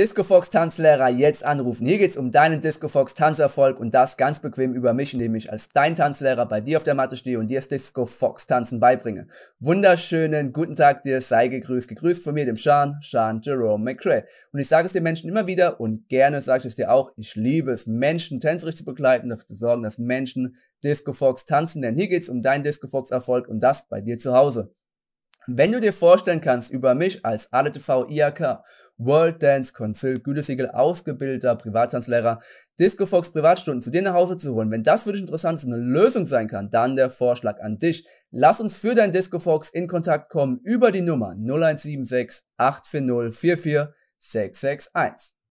DiscoFox Tanzlehrer jetzt anrufen. Hier geht's um deinen DiscoFox Tanzerfolg und das ganz bequem über mich, indem ich als dein Tanzlehrer bei dir auf der Matte stehe und dir das DiscoFox Tanzen beibringe. Wunderschönen guten Tag dir, sei gegrüßt, gegrüßt von mir, dem Sean, Sean Jerome McCray. Und ich sage es den Menschen immer wieder und gerne sage ich es dir auch, ich liebe es, Menschen tänzerisch zu begleiten, dafür zu sorgen, dass Menschen DiscoFox tanzen, denn hier geht's um deinen DiscoFox Erfolg und das bei dir zu Hause. Wenn du dir vorstellen kannst, über mich als e TV IAK, World Dance Council, Gütesiegel, ausgebildeter Privattanzlehrer, DiscoFox Privatstunden zu dir nach Hause zu holen, wenn das für dich interessant ist, eine Lösung sein kann, dann der Vorschlag an dich. Lass uns für dein DiscoFox in Kontakt kommen über die Nummer 0176 840 44